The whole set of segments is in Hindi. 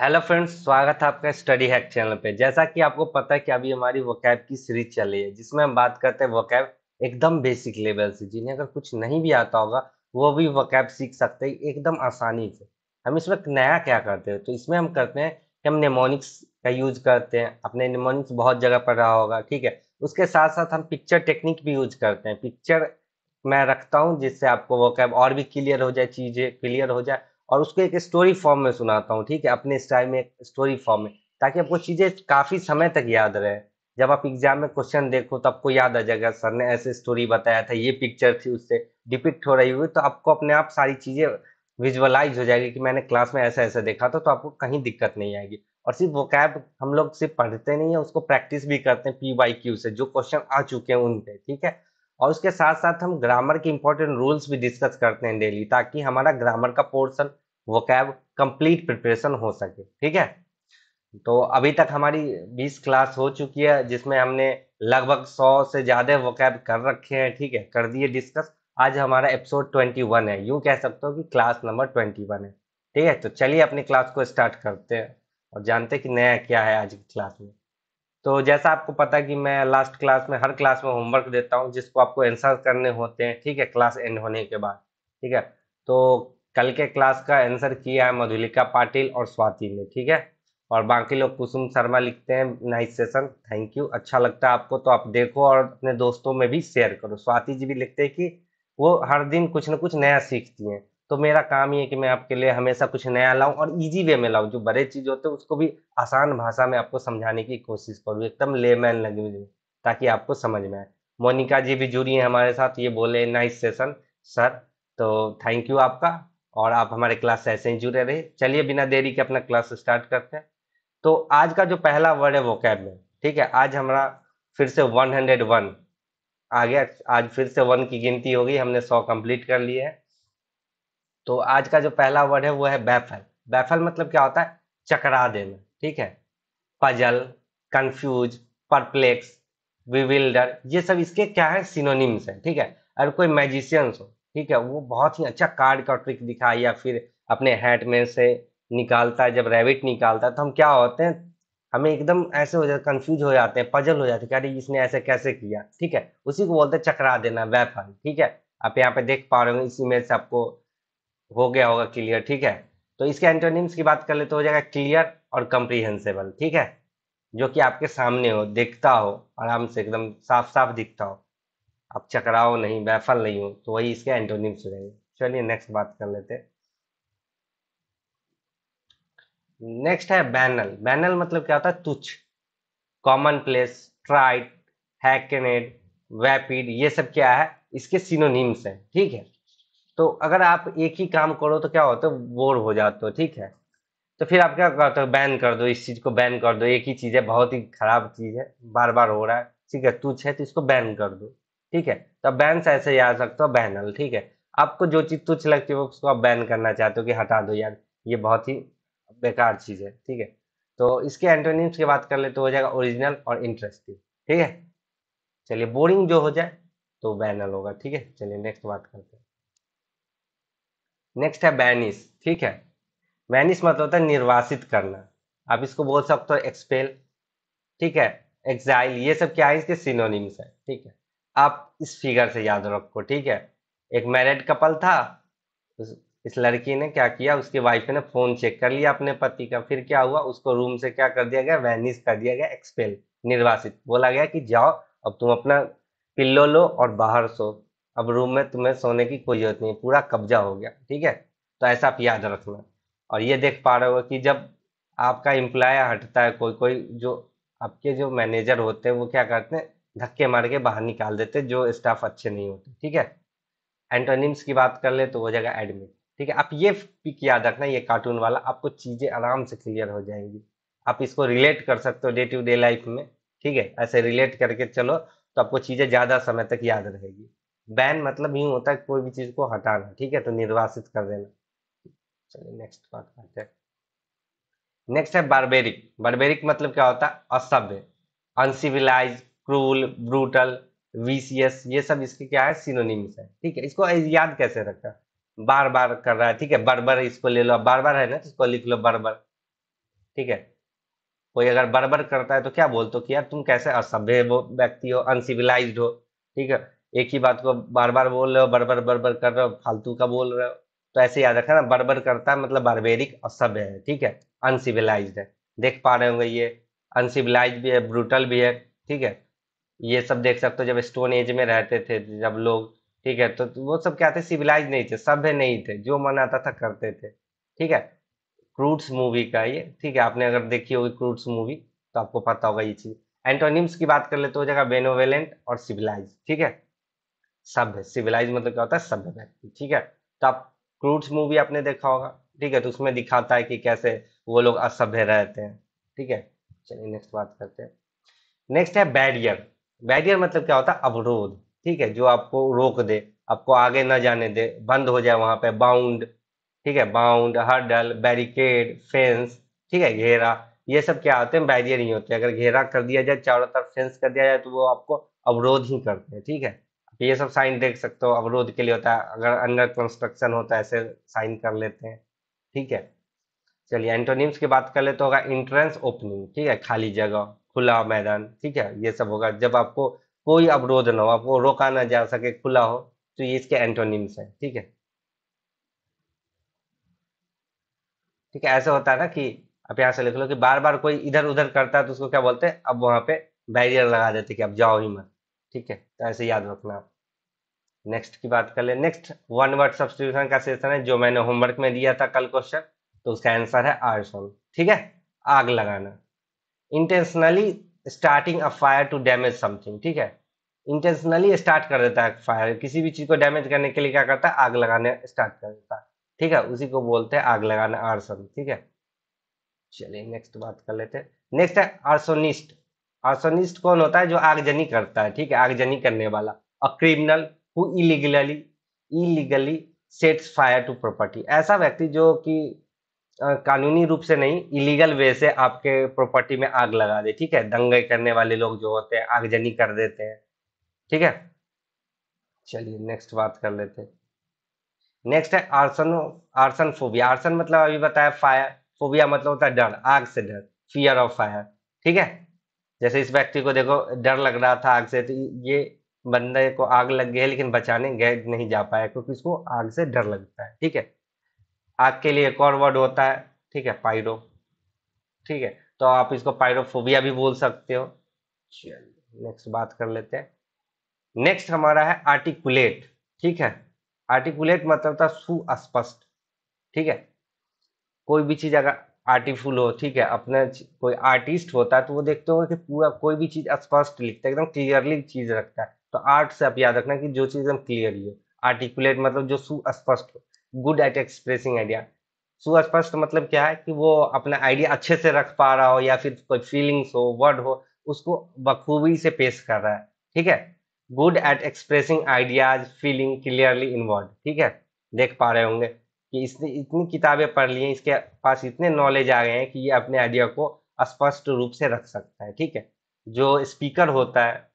हेलो फ्रेंड्स स्वागत है आपका स्टडी हैक चैनल पे जैसा कि आपको पता है कि अभी हमारी वोकैब की सीरीज चल रही है जिसमें हम बात करते हैं वोकैब एकदम बेसिक लेवल से जिन्हें अगर कुछ नहीं भी आता होगा वो भी वोकैब सीख सकते हैं एकदम आसानी से हम इसमें नया क्या करते हैं तो इसमें हम करते हैं कि हम निमोनिक्स का यूज करते हैं अपने निमोनिक्स बहुत जगह पर रहा होगा ठीक है उसके साथ साथ हम पिक्चर टेक्निक भी यूज करते हैं पिक्चर मैं रखता हूँ जिससे आपको वोकैब और भी क्लियर हो जाए चीज़ें क्लियर हो जाए और उसको एक स्टोरी फॉर्म में सुनाता हूँ ठीक है अपने स्टाइल में एक स्टोरी फॉर्म में ताकि आपको चीज़ें काफ़ी समय तक याद रहे जब आप एग्जाम में क्वेश्चन देखो तो आपको याद आ जाएगा सर ने ऐसे स्टोरी बताया था ये पिक्चर थी उससे डिपिक्ट हो रही हुई तो आपको अपने आप सारी चीज़ें विजुअलाइज हो जाएगी कि मैंने क्लास में ऐसा ऐसा देखा था तो आपको कहीं दिक्कत नहीं आएगी और सिर्फ वो कैब हम लोग सिर्फ पढ़ते नहीं है उसको प्रैक्टिस भी करते हैं पी वाई क्यू से जो क्वेश्चन आ चुके हैं उन पर ठीक है और उसके साथ साथ हम ग्रामर के इंपॉर्टेंट रूल्स भी डिस्कस करते हैं डेली ताकि हमारा ग्रामर का पोर्सन वो कैब कंप्लीट प्रिपरेशन हो सके ठीक है तो अभी तक हमारी 20 क्लास हो चुकी है जिसमें हमने लगभग 100 से ज़्यादा वोकैब कर रखे हैं ठीक है कर दिए डिस्कस आज हमारा एपिसोड 21 है यूँ कह सकते हो कि क्लास नंबर 21 है ठीक है तो चलिए अपनी क्लास को स्टार्ट करते हैं और जानते हैं कि नया क्या है आज की क्लास में तो जैसा आपको पता है कि मैं लास्ट क्लास में हर क्लास में होमवर्क देता हूँ जिसको आपको आंसर करने होते हैं ठीक है क्लास एंड होने के बाद ठीक है तो कल के क्लास का आंसर किया है मधुलिका पाटिल और स्वाति ने ठीक है और बाकी लोग कुसुम शर्मा लिखते हैं नाइस सेशन थैंक यू अच्छा लगता है आपको तो आप देखो और अपने दोस्तों में भी शेयर करो स्वाति जी भी लिखते हैं कि वो हर दिन कुछ ना कुछ नया सीखती हैं तो मेरा काम ये है कि मैं आपके लिए हमेशा कुछ नया लाऊं और इजी वे में लाऊं जो बड़े चीज़ होते हैं उसको भी आसान भाषा में आपको समझाने की कोशिश करूँ एकदम लेमैन लैंग्वेज में ताकि आपको समझ में आए मोनिका जी भी जुड़ी हैं हमारे साथ ये बोले नाइस सेशन सर तो थैंक यू आपका और आप हमारे क्लास से ऐसे ही जुड़े रहे चलिए बिना देरी के अपना क्लास स्टार्ट करते हैं तो आज का जो पहला वर्ड है वो कैब में ठीक है आज हमारा फिर से 101 आ गया आज फिर से वन की गिनती होगी हमने सौ कंप्लीट कर लिए है तो आज का जो पहला वर्ड है वो है बैफल बैफल मतलब क्या होता है चकरा देना ठीक है पजल कंफ्यूज परप्लेक्स विविल्डर ये सब इसके क्या है सिनोनिम्स है ठीक है अगर कोई मैजिशियंस हो ठीक है वो बहुत ही अच्छा कार्ड का ट्रिक दिखा या फिर अपने हैट में से निकालता है जब रेबिट निकालता है तो हम क्या होते हैं हमें एकदम ऐसे हो जाते कंफ्यूज हो जाते हैं पजल हो जाते हैं अरे इसने ऐसे कैसे किया ठीक है उसी को बोलते हैं चकरा देना वैफल ठीक है आप यहाँ पे देख पा रहे हो इस इमेज से आपको हो गया होगा क्लियर ठीक है तो इसके एंटोनिम्स की बात कर ले तो हो जाएगा क्लियर और कंप्रीहेंसेबल ठीक है जो कि आपके सामने हो दिखता हो आराम से एकदम साफ साफ दिखता हो आप चकराओ नहीं बैफल नहीं हो तो वही इसके एंटोनिम्स हो जाएंगे चलिए नेक्स्ट बात कर लेते नेक्स्ट है बैनल बैनल मतलब क्या होता है तुच्छ कॉमन प्लेस ट्राइट हैकेनेड वैपिड ये सब क्या है इसके सिनोनिम्स हैं ठीक है तो अगर आप एक ही काम करो तो क्या होता है बोर हो जाते हो ठीक है तो फिर आप क्या करते हो बैन कर दो इस चीज़ को बैन कर दो एक ही चीज़ है बहुत ही खराब चीज़ है बार बार हो रहा है ठीक है तुझ है तो इसको बैन कर दो ठीक है तो बैन से ऐसे ही आ सकते हो बैनल ठीक है आपको जो चीज़ तुच्छ लगती है उसको आप बैन करना चाहते हो कि हटा दो यार ये बहुत ही बेकार चीज़ है ठीक है तो इसके एंटोनिम्स की बात कर ले तो हो जाएगा ओरिजिनल और इंटरेस्टिंग ठीक है चलिए बोरिंग जो हो जाए तो बैनल होगा ठीक है चलिए नेक्स्ट बात करते हैं नेक्स्ट है बैनिस ठीक है बैनिस मतलब होता है निर्वासित करना आप इसको बोल सकते हो एक्सपेल ठीक है एक्साइल ये सब क्या है इसके सिनोनिम्स है ठीक है आप इस फिगर से याद रखो ठीक है एक मैरिड कपल था उस इस लड़की ने क्या किया उसकी वाइफ ने फोन चेक कर लिया अपने पति का फिर क्या हुआ उसको रूम से क्या कर दिया गया वैनिस कर दिया गया एक्सपेल निर्वासित बोला गया कि जाओ अब तुम अपना पिल्लो लो और बाहर सो अब रूम में तुम्हें सोने की कोई जरूरत नहीं पूरा कब्जा हो गया ठीक है तो ऐसा आप याद रखना और ये देख पा रहे हो कि जब आपका एम्प्लॉय हटता है कोई कोई जो आपके जो मैनेजर होते हैं वो क्या करते हैं धक्के मार के बाहर निकाल देते जो स्टाफ अच्छे नहीं होते ठीक है एंटोनिम्स की बात कर ले तो वो जगह एडमिट ठीक है आप ये पिक याद रखना ये कार्टून वाला आपको चीज़ें आराम से क्लियर हो जाएंगी आप इसको रिलेट कर सकते हो डे टू डे लाइफ में ठीक है ऐसे रिलेट करके चलो तो आपको चीज़ें ज़्यादा समय तक याद रहेगी बैन मतलब यूं होता है कोई भी चीज को हटाना ठीक है तो निर्वासित कर देना चलिए नेक्स्ट बात करते हैं नेक्स्ट है बारबेरिक बारबेरिक मतलब क्या होता है असभ्य अनसिविलाइज क्रूल ब्रूटल वीसीएस ये सब इसके क्या है सिनोनिम्स है ठीक है इसको याद कैसे रखा बार बार कर रहा है ठीक है बर्बर इसको ले लो बार बार है ना तो इसको लिख लो बर्बर ठीक है कोई अगर बर्बर करता है तो क्या बोलते हो कि यार तुम कैसे असभ्य व्यक्ति हो अनसिविलाइज हो ठीक है एक ही बात को बार बार बोल रहे हो बर बर बर बर कर रहे हो फालतू का बोल रहे हो तो ऐसे याद रखना बर बर करता है मतलब बारबेरिक असभ्य है ठीक है अनसिविलाइज है देख पा रहे होंगे ये अनसिविलाइज भी है ब्रूटल भी है ठीक है ये सब देख सकते हो जब स्टोन एज में रहते थे जब लोग ठीक है तो वो सब क्या थे सिविलाइज नहीं थे सभ्य नहीं थे जो मन आता था करते थे ठीक है क्रूड्स मूवी का ये ठीक है आपने अगर देखी होगी क्रूड्स मूवी तो आपको पता होगा ये चीज़ एंटोनिम्स की बात कर ले तो हो जाएगा बेनोवेलेंट और सिविलाइज ठीक है सभ्य सिविलाइज मतलब क्या होता है सभ्य व्यक्ति ठीक है तो आप क्रूट्स मूवी आपने देखा होगा ठीक है तो उसमें दिखाता है कि कैसे वो लोग असभ्य रहते हैं ठीक है चलिए नेक्स्ट बात करते हैं नेक्स्ट है बैरियर बैरियर मतलब क्या होता है अवरोध ठीक है जो आपको रोक दे आपको आगे ना जाने दे बंद हो जाए वहां पे बाउंड ठीक है बाउंड हर्डल बैरिकेड फेंस ठीक है घेरा ये सब क्या होते हैं बैरियर ही होते हैं अगर घेरा कर दिया जाए चारों तरफ फेंस कर दिया जाए तो वो आपको अवरोध ही करते हैं ठीक है ये सब साइन देख सकते हो अवरोध के लिए होता है अगर अंडर कंस्ट्रक्शन होता है ऐसे साइन कर लेते हैं ठीक है चलिए एंटोनिम्स की बात कर ले तो होगा इंट्रेंस ओपनिंग ठीक है खाली जगह खुला मैदान ठीक है ये सब होगा जब आपको कोई अवरोध ना हो आपको रोका ना जा सके खुला हो तो ये इसके एंटोनिम्स है ठीक है ठीक है ऐसा होता है ना कि आप यहां से लिख लो कि बार बार कोई इधर उधर करता है तो उसको क्या बोलते हैं अब वहां पे बैरियर लगा देते कि अब जाओ ही मत ठीक है तो ऐसे याद रखना आप नेक्स्ट की बात कर ले नेक्स्ट वन वर्ड सब्सिट्यूशन का सेशन है जो मैंने होमवर्क में दिया था कल क्वेश्चन तो उसका आंसर है आर्सन ठीक है आग लगाना intentionally starting a fire to damage something ठीक है इंटेंशनली स्टार्ट कर देता है फायर किसी भी चीज़ को डैमेज करने के लिए क्या करता है आग लगाने स्टार्ट कर देता है ठीक है उसी को बोलते हैं आग लगाना आर्सन ठीक है चलिए नेक्स्ट बात कर लेते हैं नेक्स्ट है आर्सोनिस्ट आर्सनिस्ट कौन होता है जो आगजनी करता है ठीक है आगजनी करने वाला a criminal who illegally illegally sets fire to property ऐसा व्यक्ति जो कि कानूनी रूप से नहीं इलीगल वे से आपके प्रॉपर्टी में आग लगा दे ठीक है दंगे करने वाले लोग जो होते हैं आगजनी कर देते हैं ठीक है चलिए नेक्स्ट बात कर लेते हैं नेक्स्ट है आर्सन आर्सन फोबिया आर्सन मतलब अभी बताया फायर फोबिया मतलब होता है डर आग से डर फियर ऑफ फायर ठीक है जैसे इस व्यक्ति को देखो डर लग रहा था आग से तो ये बंदे को आग लग गई है लेकिन बचाने गए नहीं जा पाया क्योंकि इसको आग से डर लगता है ठीक है आग के लिए एक और वर्ड होता है ठीक है पायरो ठीक है तो आप इसको पायरोफोबिया भी बोल सकते हो चलिए नेक्स्ट बात कर लेते हैं नेक्स्ट हमारा है आर्टिकुलेट ठीक है आर्टिकुलेट मतलब था सुस्पष्ट ठीक है कोई भी चीज अगर आर्टिफुल हो ठीक है अपना कोई आर्टिस्ट होता है तो वो देखते होंगे कि पूरा कोई भी चीज़ स्पष्ट लिखता है एकदम क्लियरली चीज़ रखता है तो आर्ट से आप याद रखना कि जो चीज़ एकदम क्लियरली हो आर्टिकुलेट मतलब जो सुस्पष्ट हो गुड एट एक्सप्रेसिंग आइडिया सुस्पष्ट मतलब क्या है कि वो अपना आइडिया अच्छे से रख पा रहा हो या फिर कोई फीलिंग्स हो वर्ड हो उसको बखूबी से पेश कर रहा है ठीक है good at expressing ideas feeling clearly in word ठीक है देख पा रहे होंगे कि इसने इतनी किताबें पढ़ ली हैं इसके पास इतने नॉलेज आ गए हैं कि ये अपने आइडिया को स्पष्ट रूप से रख सकता है ठीक है जो स्पीकर होता है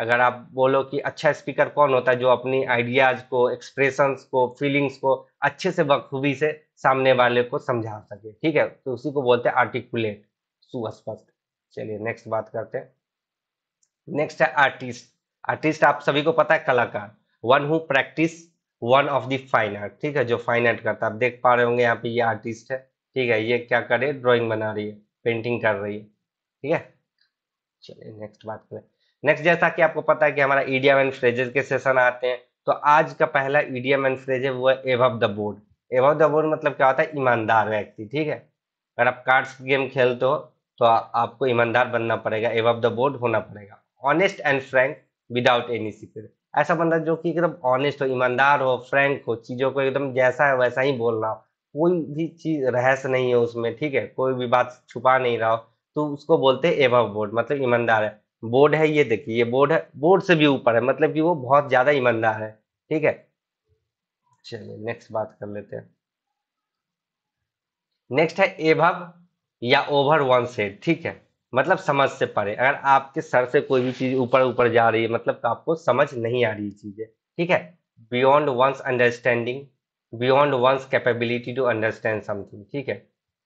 अगर आप बोलो कि अच्छा स्पीकर कौन होता है जो अपनी आइडियाज को एक्सप्रेशंस को फीलिंग्स को अच्छे से बखूबी से सामने वाले को समझा सके ठीक है तो उसी को बोलते हैं आर्टिकुलेट सुस्पष्ट चलिए नेक्स्ट बात करते हैं नेक्स्ट है आर्टिस्ट आर्टिस्ट आप सभी को पता है कलाकार one who practise one of the fine art ठीक है जो फाइन आर्ट करता है आप देख पा रहे होंगे यहाँ पे ये आर्टिस्ट है ठीक है ये क्या कर रही है ड्रॉइंग बना रही है पेंटिंग कर रही है ठीक है चलिए नेक्स्ट बात करें नेक्स्ट जैसा कि आपको पता है कि हमारा ईडीएम एंड फ्रेजेस के सेशन आते हैं तो आज का पहला ईडीएम एंड फ्रेज है वो है above the board above the board मतलब क्या होता है ईमानदार व्यक्ति ठीक है अगर आप कार्ड्स गेम खेलते हो तो आ, आपको ईमानदार बनना पड़ेगा एवव द बोर्ड होना पड़ेगा honest and frank without any secret ऐसा बंदा जो कि एकदम ऑनेस्ट हो ईमानदार हो फ्रेंक हो चीज़ों को एकदम जैसा है वैसा ही बोल रहा हो कोई भी चीज़ रहस्य नहीं है उसमें ठीक है कोई भी बात छुपा नहीं रहा हो तो उसको बोलते हैं एबव बोर्ड मतलब ईमानदार है बोर्ड है ये देखिए ये बोर्ड है बोर्ड से भी ऊपर है मतलब कि वो बहुत ज़्यादा ईमानदार है ठीक है चलिए नेक्स्ट बात कर लेते हैं नेक्स्ट है एभव या ओवर वन सेड ठीक है मतलब समझ से परे अगर आपके सर से कोई भी चीज ऊपर ऊपर जा रही है मतलब तो आपको समझ नहीं आ रही चीजें ठीक है beyond one's understanding beyond one's capability to understand something ठीक है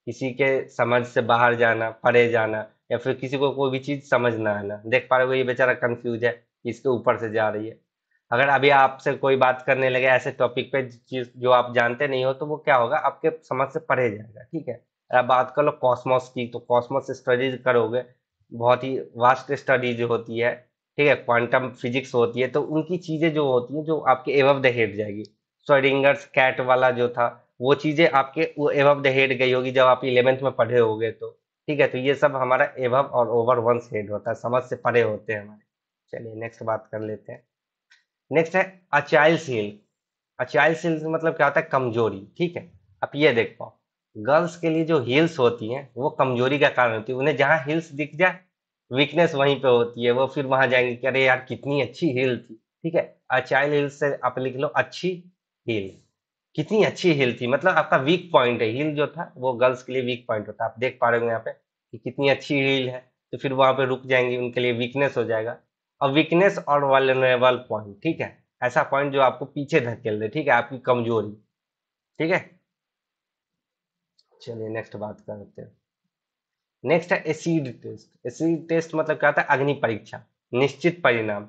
किसी के समझ से बाहर जाना परे जाना या फिर किसी को कोई भी चीज़ समझ ना आना देख पा रहे हो ये बेचारा कंफ्यूज है इसके ऊपर से जा रही है अगर अभी आपसे कोई बात करने लगे ऐसे टॉपिक पे जो आप जानते नहीं हो तो वो क्या होगा आपके समझ से परे जाएगा ठीक है अगर बात कर लो कॉस्मोस की तो कॉस्मोस स्टडीज करोगे बहुत ही वास्ट स्टडीज होती है ठीक है क्वांटम फिजिक्स होती है तो उनकी चीज़ें जो होती हैं जो आपके एवव द हेड जाएगी स्वेडिंगर्स कैट वाला जो था वो चीज़ें आपके वो एवव द हेड गई होगी जब आप इलेवेंथ में पढ़े होगे तो ठीक है तो ये सब हमारा एवव और ओवर वंस हेड होता है समझ से परे होते हैं हमारे चलिए नेक्स्ट बात कर लेते हैं नेक्स्ट है अचाइल्स सील अचाइल सील मतलब क्या होता है कमजोरी ठीक है आप ये देख पाओ गर्ल्स के लिए जो हील्स होती हैं वो कमजोरी का कारण होती है उन्हें जहाँ हील्स दिख जाए वीकनेस वहीं पे होती है वो फिर वहां जाएंगे कि अरे यार कितनी अच्छी हील थी ठीक है अचाइल हील से आप लिख लो अच्छी हील कितनी अच्छी हील थी मतलब आपका वीक पॉइंट है हील जो था वो गर्ल्स के लिए वीक पॉइंट होता है आप देख पा रहे हो यहाँ पे कि कितनी अच्छी हील है तो फिर वहां पे रुक जाएंगे उनके लिए वीकनेस हो जाएगा और वीकनेस और वॉलेबल पॉइंट ठीक है ऐसा पॉइंट जो आपको पीछे धकेल दे ठीक है आपकी कमजोरी ठीक है चलिए नेक्स्ट बात करते हैं नेक्स्ट है एसिड टेस्ट एसिड टेस्ट मतलब क्या होता है अग्नि परीक्षा निश्चित परिणाम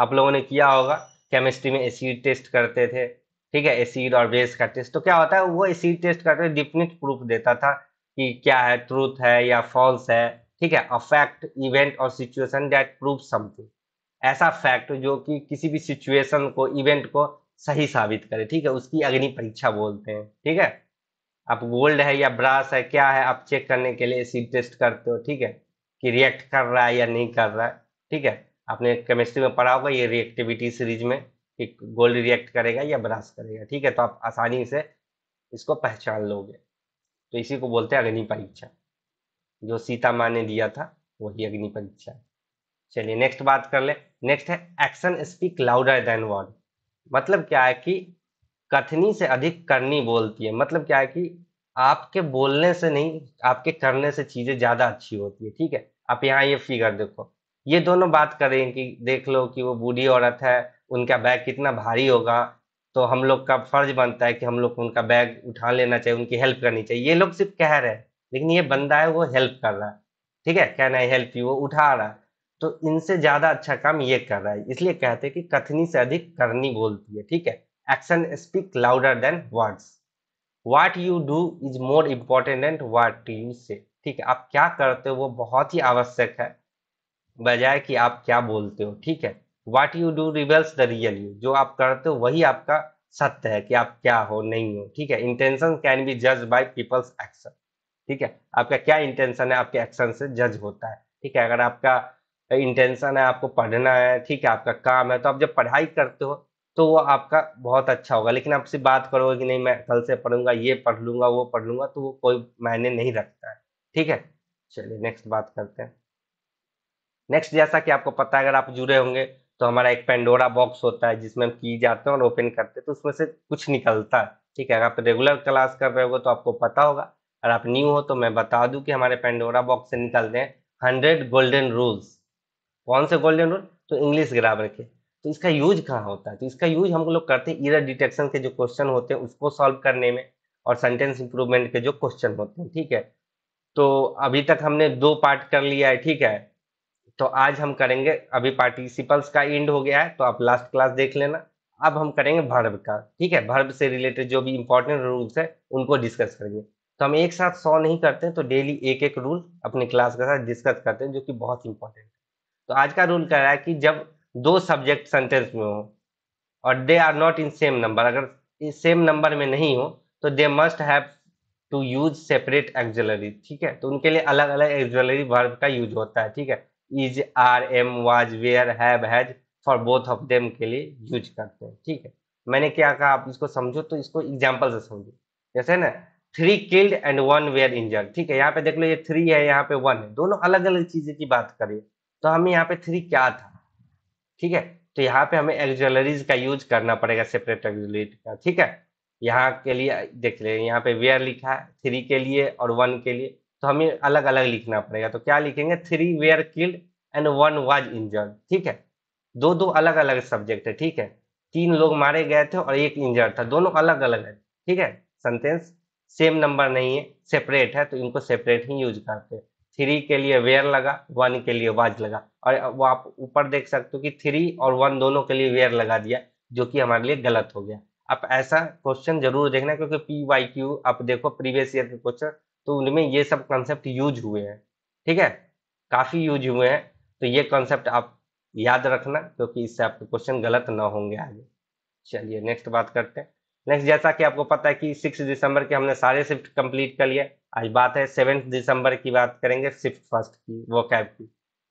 आप लोगों ने किया होगा केमिस्ट्री में एसिड टेस्ट करते थे ठीक है एसिड और बेस का टेस्ट तो क्या होता है वो एसिड टेस्ट करते डिफिनेट प्रूफ देता था कि क्या है ट्रूथ है या फॉल्स है ठीक है अफेक्ट इवेंट और सिचुएशन डेट प्रूफ समथिंग ऐसा फैक्ट जो कि किसी भी सिचुएशन को इवेंट को सही साबित करे ठीक है उसकी अग्नि परीक्षा बोलते हैं ठीक है आप गोल्ड है या ब्रास है क्या है आप चेक करने के लिए एसिड टेस्ट करते हो ठीक है कि रिएक्ट कर रहा है या नहीं कर रहा है ठीक है आपने केमिस्ट्री में पढ़ा होगा ये रिएक्टिविटी सीरीज में कि गोल्ड रिएक्ट करेगा या ब्रास करेगा ठीक है तो आप आसानी से इसको पहचान लोगे तो इसी को बोलते हैं अग्नि परीक्षा जो सीता माँ ने दिया था वही अग्नि परीक्षा चलिए नेक्स्ट बात कर ले नेक्स्ट है action speak louder than word मतलब क्या है कि कथनी से अधिक करनी बोलती है मतलब क्या है कि आपके बोलने से नहीं आपके करने से चीजें ज्यादा अच्छी होती है ठीक है आप यहाँ ये फिगर देखो ये दोनों बात करें कि देख लो कि वो बूढ़ी औरत है उनका बैग कितना भारी होगा तो हम लोग का फर्ज बनता है कि हम लोग उनका बैग उठा लेना चाहिए उनकी हेल्प करनी चाहिए ये लोग सिर्फ कह रहे हैं लेकिन ये बंदा है वो हेल्प कर रहा है ठीक है कहना है हेल्प यू वो उठा रहा है तो इनसे ज्यादा अच्छा काम ये कर रहा है इसलिए कहते हैं कि कथनी से अधिक करनी बोलती है ठीक है action speak louder than words what you do is more important than what you say ठीक है आप क्या करते हो वो बहुत ही आवश्यक है बजाय कि आप क्या बोलते हो ठीक है what you do reveals the real you जो आप करते हो वही आपका सत्य है कि आप क्या हो नहीं हो ठीक है इंटेंशन कैन बी जज बाय पीपल्स एक्शन ठीक है आपका क्या इंटेंशन है आपके एक्शन से जज होता है ठीक है अगर आपका इंटेंशन है आपको पढ़ना है ठीक है आपका काम है तो आप जब पढ़ाई करते हो तो वो आपका बहुत अच्छा होगा लेकिन आपसे बात करोगे कि नहीं मैं कल से पढ़ूंगा ये पढ़ लूंगा वो पढ़ लूंगा तो वो कोई मायने नहीं रखता है ठीक है चलिए नेक्स्ट बात करते हैं नेक्स्ट जैसा कि आपको पता है अगर आप जुड़े होंगे तो हमारा एक पेंडोरा बॉक्स होता है जिसमें हम की जाते हैं और ओपन करते हैं तो उसमें से कुछ निकलता है ठीक है अगर आप रेगुलर क्लास कर रहे हो तो आपको पता होगा और आप न्यू हो तो मैं बता दूं कि हमारे पेंडोरा बॉक्स से निकलते हैं हंड्रेड गोल्डन रूल्स कौन से गोल्डन रूल तो इंग्लिश ग्राम के तो इसका यूज कहाँ होता है तो इसका यूज हम लोग करते हैं इरर डिटेक्शन के जो क्वेश्चन होते हैं उसको सॉल्व करने में और सेंटेंस इंप्रूवमेंट के जो क्वेश्चन होते हैं ठीक है तो अभी तक हमने दो पार्ट कर लिया है ठीक है तो आज हम करेंगे अभी पार्टिसिपल्स का एंड हो गया है तो आप लास्ट क्लास देख लेना अब हम करेंगे भर्व का ठीक है भर्व से रिलेटेड जो भी इंपॉर्टेंट रूल्स है उनको डिस्कस करेंगे तो हम एक साथ सौ नहीं करते हैं तो डेली एक एक रूल अपने क्लास के साथ डिस्कस करते हैं जो कि बहुत इंपॉर्टेंट है तो आज का रूल कह रहा है कि जब दो सब्जेक्ट सेंटेंस में हो और they are not in same number अगर सेम नंबर में नहीं हो तो they must have to use separate auxiliary ठीक है तो उनके लिए अलग अलग एक्जलरी वर्ब का यूज होता है ठीक है is are am was were have has for both of them के लिए यूज करते हैं ठीक है मैंने क्या कहा आप इसको समझो तो इसको एग्जाम्पल से समझो जैसे ना three killed and one were injured ठीक है यहाँ पे देख लो ये थ्री है यहाँ पे वन है दोनों अलग अलग चीजें की बात करिए तो हम यहाँ पे थ्री क्या था ठीक है तो यहाँ पे हमें एक्जलरीज का यूज करना पड़ेगा सेपरेट एक्जलरीज का ठीक है यहाँ के लिए देख ले यहाँ पे वेयर लिखा है थ्री के लिए और वन के लिए तो हमें अलग अलग लिखना पड़ेगा तो क्या लिखेंगे three were killed and one was injured ठीक है दो दो अलग अलग सब्जेक्ट है ठीक है तीन लोग मारे गए थे और एक इंजर्ड था दोनों अलग अलग है ठीक है सेंटेंस सेम नंबर नहीं है सेपरेट है तो इनको सेपरेट ही यूज करते हैं थ्री के लिए वेयर लगा वन के लिए वाज लगा और वो आप ऊपर देख सकते हो कि थ्री और वन दोनों के लिए वेयर लगा दिया जो कि हमारे लिए गलत हो गया आप ऐसा क्वेश्चन जरूर देखना क्योंकि पी वाई क्यू आप देखो प्रीवियस ईयर के क्वेश्चन तो उनमें ये सब कॉन्सेप्ट यूज हुए हैं ठीक है काफ़ी यूज हुए हैं तो ये कॉन्सेप्ट आप याद रखना क्योंकि इससे आपके क्वेश्चन गलत ना होंगे आगे चलिए नेक्स्ट बात करते हैं नेक्स्ट जैसा कि आपको पता है कि सिक्स दिसंबर के हमने सारे शिफ्ट कंप्लीट कर लिए आज बात है सेवेंथ दिसंबर की बात करेंगे शिफ्ट फर्स्ट की वो कैब की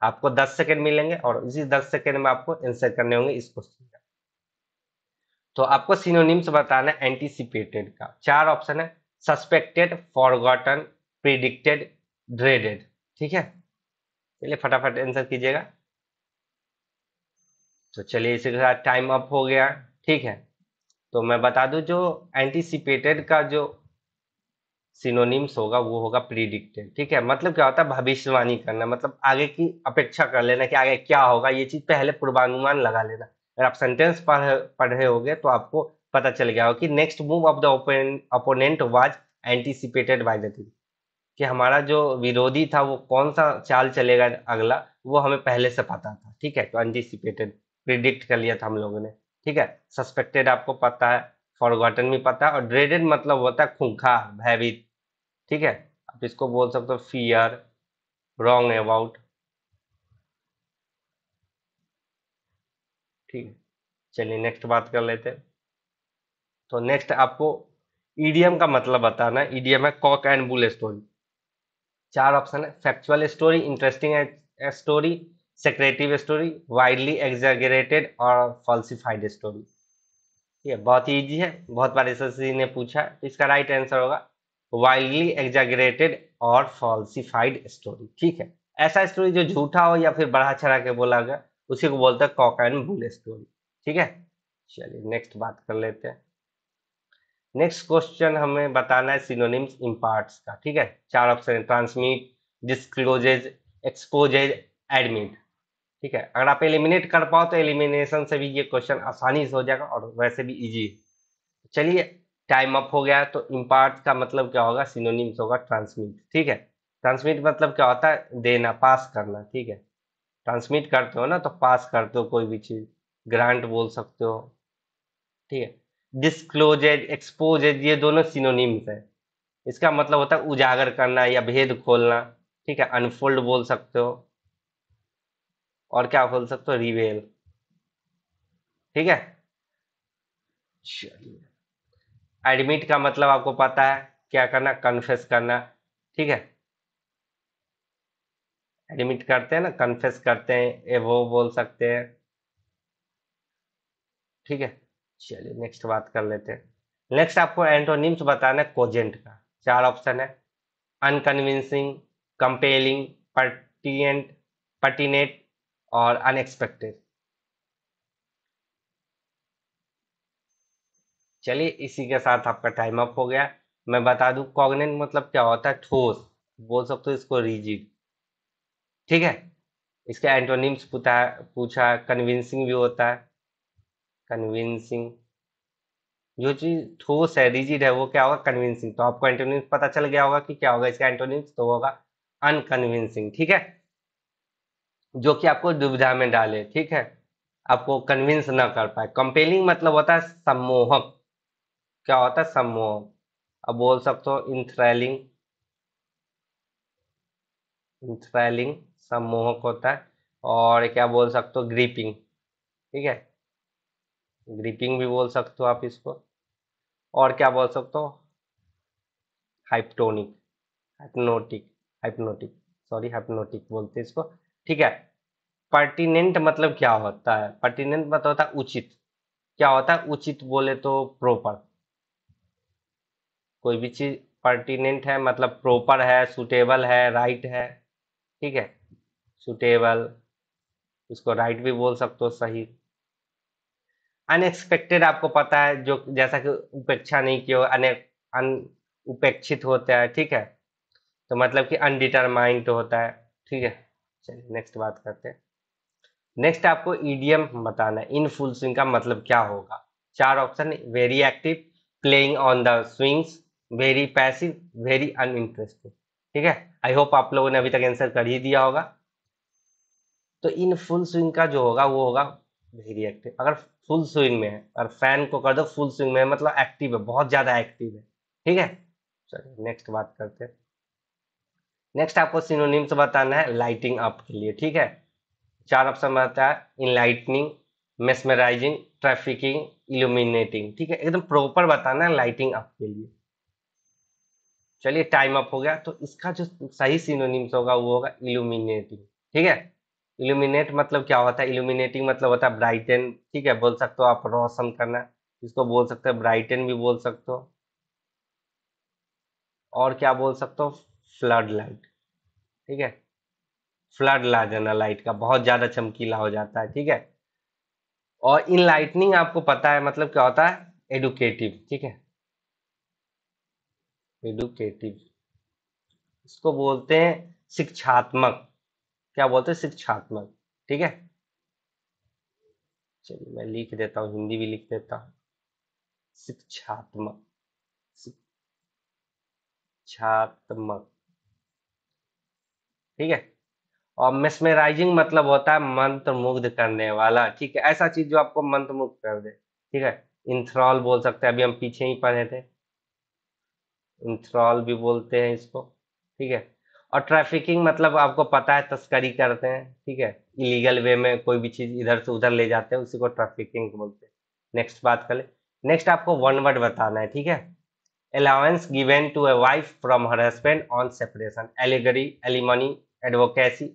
आपको दस सेकेंड मिलेंगे और इसी दस सेकेंड में आपको आंसर करने होंगे इस क्वेश्चन का तो आपको सिनोनिम्स बताना है एंटीसिपेटेड का चार ऑप्शन है सस्पेक्टेड फॉरगॉटन प्रिडिक्टेड ड्रेडेड ठीक है चलिए फटाफट आंसर कीजिएगा तो चलिए इसी के साथ टाइम अप हो गया ठीक है तो मैं बता दूं जो एंटीसिपेटेड का जो सिनोनिम्स होगा वो होगा प्रिडिक्टेड ठीक है मतलब क्या होता है भविष्यवाणी करना मतलब आगे की अपेक्षा कर लेना कि आगे क्या होगा ये चीज पहले पूर्वानुमान लगा लेना अगर आप सेंटेंस पढ़ पढ़ रहे होगे तो आपको पता चल गया होगा कि next move of the opponent was anticipated by the team कि हमारा जो विरोधी था वो कौन सा चाल चलेगा अगला वो हमें पहले से पता था ठीक है तो एंटीसिपेटेड प्रिडिक्ट कर लिया था हम लोगों ने ठीक है सस्पेक्टेड आपको पता है फॉरगॉटन भी पता है और ड्रेडेड मतलब होता है खूंखा भयभीत ठीक है आप इसको बोल सकते हो फियर रॉन्ग अबाउट ठीक है चलिए नेक्स्ट बात कर लेते हैं तो नेक्स्ट आपको ईडीएम का मतलब बताना है ईडीएम है कॉक एंड बुल स्टोरी चार ऑप्शन है factual story interesting story secretive story widely exaggerated और फॉल्सिफाइड स्टोरी ये बहुत ही ईजी है बहुत बार एस ने पूछा तो इसका राइट आंसर होगा वाइल्डली एग्जेगरेटेड और फॉल्सिफाइड स्टोरी ठीक है ऐसा स्टोरी जो झूठा हो या फिर बढ़ा चढ़ा के बोला गया उसी को बोलते हैं कॉक एंड बुल स्टोरी ठीक है चलिए नेक्स्ट बात कर लेते हैं नेक्स्ट क्वेश्चन हमें बताना है सिनोनिम्स इम्पार्ट्स का ठीक है चार ऑप्शन है ट्रांसमिट डिस्क्लोजेज एक्सपोजेज एडमिट ठीक है अगर आप एलिमिनेट कर पाओ तो एलिमिनेशन से भी ये क्वेश्चन आसानी से हो जाएगा और वैसे भी इजी चलिए टाइम अप हो गया तो इम्पार्ट का मतलब क्या होगा सिनोनिम्स होगा ट्रांसमिट ठीक है ट्रांसमिट मतलब क्या होता है देना पास करना ठीक है ट्रांसमिट करते हो ना तो पास करते हो कोई भी चीज़ ग्रांट बोल सकते हो ठीक है डिस्क्लोजेज एक्सपोजेज ये दोनों सिनोनिम्स है इसका मतलब होता है उजागर करना या भेद खोलना ठीक है अनफोल्ड बोल सकते हो और क्या बोल सकते हो रिवेल ठीक है एडमिट का मतलब आपको पता है क्या करना कन्फेस करना ठीक है एडमिट करते हैं ना कन्फेस करते हैं ये वो बोल सकते हैं ठीक है चलिए नेक्स्ट बात कर लेते हैं नेक्स्ट आपको एंटोनिम्स बताना है कोजेंट का चार ऑप्शन है अनकन्विंसिंग कंपेलिंग पर्टिनेंट पर्टिनेट और अनएक्सपेक्टेड चलिए इसी के साथ आपका टाइम अप हो गया मैं बता दूं कॉग्नेंट मतलब क्या होता है ठोस बोल सकते हो इसको रिजिड ठीक है इसका एंटोनिम्स पूछा पूछा कन्विंसिंग भी होता है कन्विंसिंग जो चीज ठोस है रिजिड है वो क्या होगा कन्विंसिंग तो आपको एंटोनिम्स पता चल गया होगा कि क्या होगा इसका एंटोनिम्स तो होगा अनकन्विंसिंग ठीक है जो कि आपको दुविधा में डाले ठीक है आपको कन्विंस ना कर पाए कंपेलिंग मतलब होता है सम्मोहक क्या होता है सम्मोहक अब बोल सकते हो इंथ्रैलिंग इंथ्रैलिंग सम्मोहक होता है और क्या बोल सकते हो ग्रीपिंग ठीक है ग्रीपिंग भी बोल सकते हो आप इसको और क्या बोल सकते हो हाइपटोनिक हाइपनोटिक हाइपनोटिक सॉरी हाइपनोटिक बोलते हैं इसको ठीक है पर्टिनेंट मतलब क्या होता है पर्टिनेंट मतलब होता है उचित क्या होता है उचित बोले तो प्रॉपर कोई भी चीज पर्टिनेंट है मतलब प्रॉपर है सुटेबल है राइट है ठीक है सुटेबल इसको राइट भी बोल सकते हो सही अनएक्सपेक्टेड आपको पता है जो जैसा कि उपेक्षा नहीं किया अने अन उपेक्षित होता है ठीक है तो मतलब कि अनडिटरमाइंड होता है ठीक है चलिए नेक्स्ट बात करते हैं नेक्स्ट आपको ईडीएम बताना है इन फुल स्विंग का मतलब क्या होगा चार option very active playing on the swings very passive very uninteresting ठीक है आई होप आप लोगों ने अभी तक आंसर कर ही दिया होगा तो इन फुल स्विंग का जो होगा वो होगा वेरी एक्टिव अगर फुल स्विंग में है अगर फैन को कर दो फुल स्विंग में मतलब एक्टिव है बहुत ज़्यादा एक्टिव है ठीक है चलिए नेक्स्ट बात करते हैं नेक्स्ट आपको सिनोनिम्स बताना है लाइटिंग अप के लिए ठीक है चार ऑप्शन बताता है इनलाइटनिंग मेस्मराइजिंग ट्रैफिकिंग इल्यूमिनेटिंग ठीक है एकदम प्रॉपर बताना है लाइटिंग अप के लिए चलिए टाइम अप हो गया तो इसका जो सही सिनोनिम्स होगा वो होगा इल्यूमिनेटिंग ठीक है इल्यूमिनेट मतलब क्या होता है इल्यूमिनेटिंग मतलब होता है ब्राइटन ठीक है बोल सकते हो आप रोशन करना इसको बोल सकते हो ब्राइटन भी बोल सकते हो और क्या बोल सकते हो फ्लड लाइट ठीक है फ्लड ला जाना लाइट का बहुत ज्यादा चमकीला हो जाता है ठीक है और इन लाइटनिंग आपको पता है मतलब क्या होता है एडुकेटिव ठीक है एडुकेटिव इसको बोलते हैं शिक्षात्मक क्या बोलते हैं शिक्षात्मक ठीक है चलिए मैं लिख देता हूं हिंदी भी लिख देता हूं शिक्षात्मक शिक्षात्मक ठीक है और मिसमेराइजिंग मतलब होता है मंत्र मुग्ध करने वाला ठीक है ऐसा चीज जो आपको मंत्र मुग्ध कर दे ठीक है इंथ्रॉल बोल सकते हैं अभी हम पीछे ही पढ़े थे इंथ्रॉल भी बोलते हैं इसको ठीक है और ट्रैफिकिंग मतलब आपको पता है तस्करी करते हैं ठीक है इलीगल वे में कोई भी चीज़ इधर से उधर ले जाते हैं उसी को ट्रैफिकिंग बोलते हैं नेक्स्ट बात ले नेक्स्ट आपको वन वर्ड बताना है ठीक है allowance given to a wife from her husband on separation allegory alimony advocacy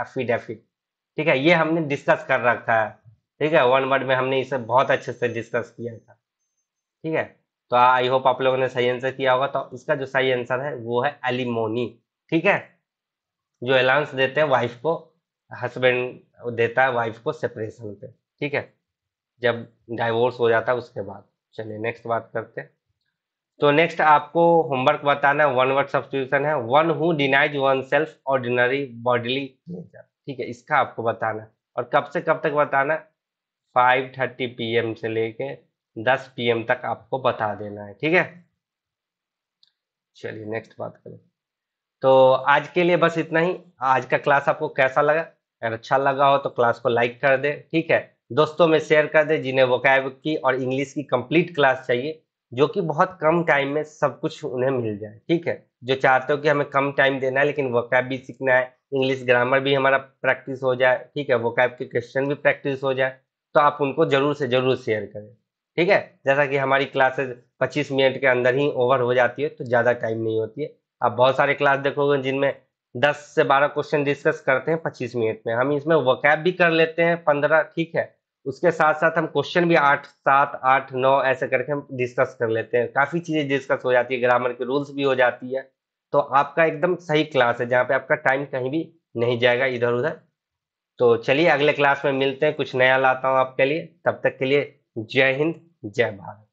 affidavit ठीक है ये हमने डिस्कस कर रखा है ठीक है वन वर्ड में हमने इसे बहुत अच्छे से डिस्कस किया था ठीक है तो आई होप आप लोगों ने सही आंसर किया होगा तो इसका जो सही आंसर है वो है एलिमोनी ठीक है जो अलाउंस देते हैं वाइफ को हस्बैंड देता है वाइफ को सेपरेशन पे ठीक है जब डाइवोर्स हो जाता है उसके बाद चलिए नेक्स्ट बात करते हैं तो नेक्स्ट आपको होमवर्क बताना है वन वर्ड सब्सिट्यूशन है one who denies one self ordinary bodily nature ठीक है इसका आपको बताना और कब से कब तक बताना फाइव थर्टी पी एम से लेके दस पी एम तक आपको बता देना है ठीक है चलिए नेक्स्ट बात करें तो आज के लिए बस इतना ही आज का क्लास आपको कैसा लगा अगर अच्छा लगा हो तो क्लास को लाइक कर दे ठीक है दोस्तों में शेयर कर दे जिन्हें वोकैब की और इंग्लिश की कंप्लीट क्लास चाहिए जो कि बहुत कम टाइम में सब कुछ उन्हें मिल जाए ठीक है जो चाहते हो कि हमें कम टाइम देना है लेकिन वोकैब भी सीखना है इंग्लिश ग्रामर भी हमारा प्रैक्टिस हो जाए ठीक है वोकैब के क्वेश्चन भी प्रैक्टिस हो जाए तो आप उनको जरूर से जरूर शेयर करें ठीक है जैसा कि हमारी क्लासेज पच्चीस मिनट के अंदर ही ओवर हो जाती है तो ज़्यादा टाइम नहीं होती है आप बहुत सारे क्लास देखोगे जिनमें दस से बारह क्वेश्चन डिस्कस करते हैं पच्चीस मिनट में हम इसमें वोकैब भी कर लेते हैं पंद्रह ठीक है उसके साथ साथ हम क्वेश्चन भी आठ सात आठ नौ ऐसे करके हम डिस्कस कर लेते हैं काफ़ी चीज़ें डिस्कस हो जाती है ग्रामर के रूल्स भी हो जाती है तो आपका एकदम सही क्लास है जहाँ पे आपका टाइम कहीं भी नहीं जाएगा इधर उधर तो चलिए अगले क्लास में मिलते हैं कुछ नया लाता हूँ आपके लिए तब तक के लिए जय हिंद जय भारत